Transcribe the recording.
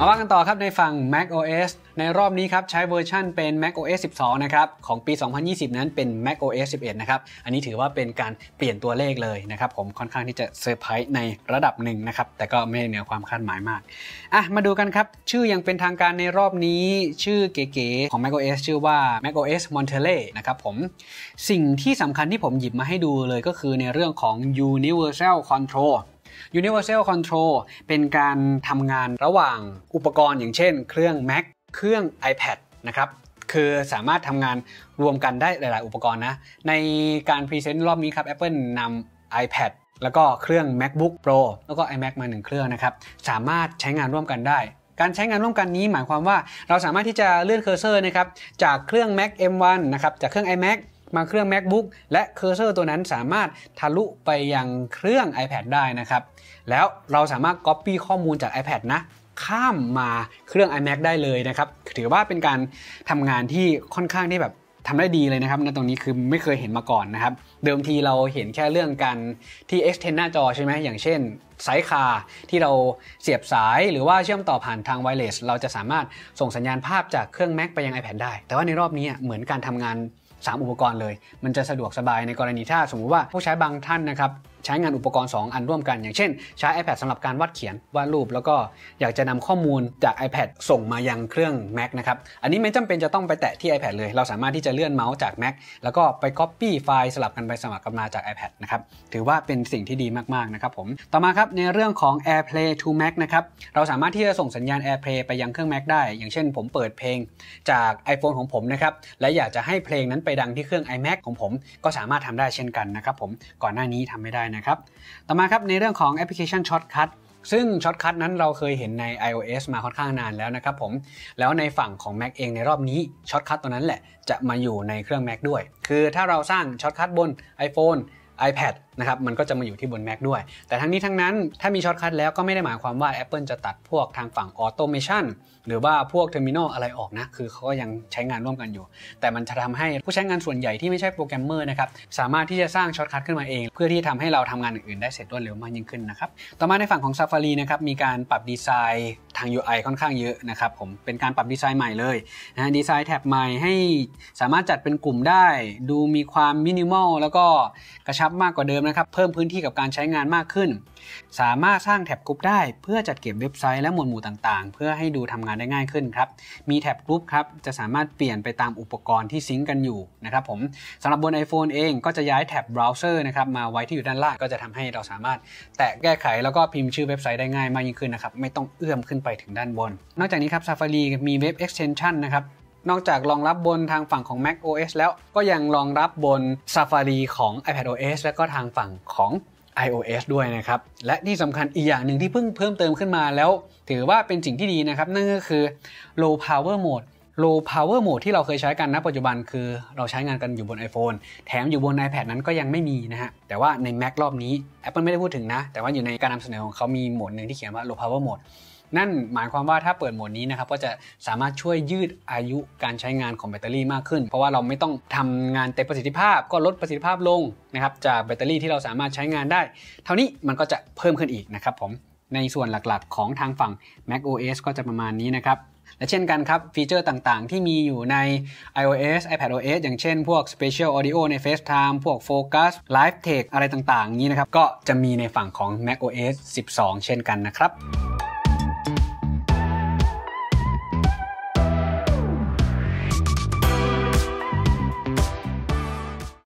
มาว่ากันต่อครับในฝั่ง macOS ในรอบนี้ครับใช้เวอร์ชันเป็น macOS 12 นะครับของปี 2020 นั้นเป็น macOS 11 นะครับอันนี้ถือว่าเป็นการเปลี่ยนตัวเลขเลยนะครับผมค่อนข้างที่จะเซอร์ไพรส์ในระดับหนึ่งนะครับแต่ก็ไม่เหนือความคาดหมายมากอ่ะมาดูกันครับ ชื่อยังเป็นทางการในรอบนี้ชื่อเก๋ๆของ macOS ชื่อว่า macOS Monterey นะครับผมสิ่งที่สำคัญที่ผมหยิบมาให้ดูเลยก็คือในเรื่องของ universal control Universal Control เป็นการทำงานระหว่างอุปกรณ์อย่างเช่นเครื่อง Mac เครื่อง iPad นะครับ คือสามารถทำงานรวมกันได้หลายๆ อุปกรณ์นะ ในการพรีเซนต์รอบนี้ครับ Apple นำ iPad แล้วก็เครื่อง MacBook Pro แล้วก็ iMac มาหนึ่งเครื่องนะครับ สามารถใช้งานร่วมกันได้ การใช้งานร่วมกันนี้หมายความว่าเราสามารถที่จะเลื่อนเคอร์เซอร์นะครับจากเครื่อง Mac M1 นะครับจากเครื่อง iMac มาเครื่อง macbook และเคอร์เซอร์ตัวนั้นสามารถทะลุไปยังเครื่อง iPad ได้นะครับ แล้วเราสามารถ Copy ข้อมูลจาก iPad นะ ข้ามมาเครื่อง iMac ได้เลยนะครับ ถือว่าเป็นการทำงานที่ค่อนข้างที่แบบทำได้ดีเลยนะครับในตรงนี้คือไม่เคยเห็นมาก่อนนะครับ เดิมทีเราเห็นแค่เรื่องการที่ extend หน้าจอใช่ไหม อย่างเช่นสายคาที่เราเสียบสายหรือว่าเชื่อมต่อผ่านทางไวเลสเราจะสามารถส่งสัญญาณภาพจากเครื่อง Mac ไปยัง iPad ได้ แต่ว่าในรอบนี้เหมือนการทำงาน3 อุปกรณ์เลย มันจะสะดวกสบายในกรณีถ้าสมมุติว่าผู้ใช้บางท่านนะครับใช้งานอุปกรณ์ 2 อันร่วมกัน อย่างเช่นใช้ iPad สำหรับการวาดเขียนวาดรูปแล้วก็อยากจะนำข้อมูลจาก iPad ส่งมายังเครื่อง Mac นะครับอันนี้ไม่จำเป็นจะต้องไปแตะที่ iPad เลย เราสามารถที่จะเลื่อนเมาส์จาก Mac แล้วก็ไป Copy ไฟล์สลับกันไปสมัครกันมาจาก iPad นะครับถือว่าเป็นสิ่งที่ดีมากๆ นะครับผมต่อมาครับ ในเรื่องของ AirPlay to Mac นะครับเราสามารถที่จะส่งสัญญาณ AirPlay ไปยังเครื่อง Mac ได้ อย่างเช่น ผมเปิดเพลงจาก iPhone ของผมนะครับและอยากจะให้เพลงนั้นไปดังที่เครื่อง iMac ของผมก็สามารถทำได้เช่นกันนะครับผมก่อนหน้านี้ทำไม่ได้นะครับ ต่อมาครับในเรื่องของแอปพลิเคชันช็อตคัท ซึ่งช็อตคัทนั้นเราเคยเห็นใน iOS มาค่อนข้างนานแล้วนะครับผม แล้วในฝั่งของ Mac เองในรอบนี้ช็อตคัทตัวนั้นแหละจะมาอยู่ในเครื่อง Mac ด้วย คือถ้าเราสร้างช็อตคัทบน iPhone iPad นะครับ มันก็จะมาอยู่ที่บน Mac ด้วย แต่ทั้งนี้ทั้งนั้น ถ้ามีช็อตคัทแล้วก็ไม่ได้หมายความว่า Apple จะตัดพวกทางฝั่งออโตเมชันหรือว่าพวกเทอร์มินอลอะไรออกนะ คือเขาก็ยังใช้งานร่วมกันอยู่ แต่มันจะทำให้ผู้ใช้งานส่วนใหญ่ที่ไม่ใช่โปรแกรมเมอร์นะครับ สามารถที่จะสร้างช็อตคัทขึ้นมาเอง เพื่อที่ทำให้เราทำงานอื่นๆ ได้เสร็จรวดเร็วมากยิ่งขึ้นนะครับ ต่อมาในฝั่งของ Safari นะครับ มีการปรับดีไซน์ทาง UI ค่อนข้างเยอะนะครับผม เป็นการปรับดีไซน์ใหม่เลยนะดีไซน์แท็บใหม่ให้สามารถจัดเป็นกลุ่มได้ ดูมีความมินิมอลแล้วก็กระชับมากกว่าเดิมนะครับ เพิ่มพื้นที่กับการใช้งานมากขึ้น สามารถสร้างแท็บกลุ่มได้เพื่อจัดเก็บเว็บไซต์และหมวดหมู่ต่างๆ เพื่อให้ดูทำงานได้ง่ายขึ้นครับ มีแท็บกลุ่มครับจะสามารถเปลี่ยนไปตามอุปกรณ์ที่ซิงก์กันอยู่นะครับผมสำหรับบน iPhone เอง ก็จะย้ายแท็บเบราว์เซอร์นะครับมาไว้ที่อยู่ด้านล่างก็จะทำให้เราสามารถแตะแก้ไขแล้วก็พิมพ์ชื่อเว็บไซต์ได้ง่ายมากยิ่งขึ้นนะครับไม่ต้องเอื้อมขึ้นไปไปถึงด้านบน นอกจากนี้ครับ Safari มี Web Extension นะครับ นอกจากรองรับบนทางฝั่งของ Mac OS แล้วก็ยังรองรับบน Safari ของ iPad OS และก็ทางฝั่งของ iOS ด้วยนะครับ และที่สำคัญอีกอย่างหนึ่งที่เพิ่งเพิ่มเติมขึ้นมาแล้ว ถือว่าเป็นสิ่งที่ดีนะครับ นั่นก็คือ low power mode low power mode ที่เราเคยใช้กันณปัจจุบันคือเราใช้งานกันอยู่บน iPhone แถมอยู่บน iPad นั้นก็ยังไม่มีนะฮะแต่ว่าใน Mac รอบนี้ Apple ไม่ได้พูดถึงนะ แต่ว่าอยู่ในการนำเสนอของเขามีโหมดหนึ่งที่เขียนว่า low power mode นั่นหมายความว่าถ้าเปิดโหมดนี้นะครับ ก็จะสามารถช่วยยืดอายุการใช้งานของแบตเตอรี่มากขึ้น เพราะว่าเราไม่ต้องทำงานเต็มประสิทธิภาพ ก็ลดประสิทธิภาพลงนะครับจากแบตเตอรี่ที่เราสามารถใช้งานได้ เท่านี้มันก็จะเพิ่มขึ้นอีกนะครับผม ในส่วนหลักๆของทางฝั่ง Mac OS ก็จะประมาณนี้นะครับและเช่นกันครับฟีเจอร์ต่างๆ ที่มีอยู่ใน iOS iPad OS อย่างเช่นพวก Spatial Audio ใน FaceTime พวก Focus Live Take อะไรต่างๆนี้นะครับก็จะมีในฝั่งของ Mac OS 12 เช่นกันนะครับ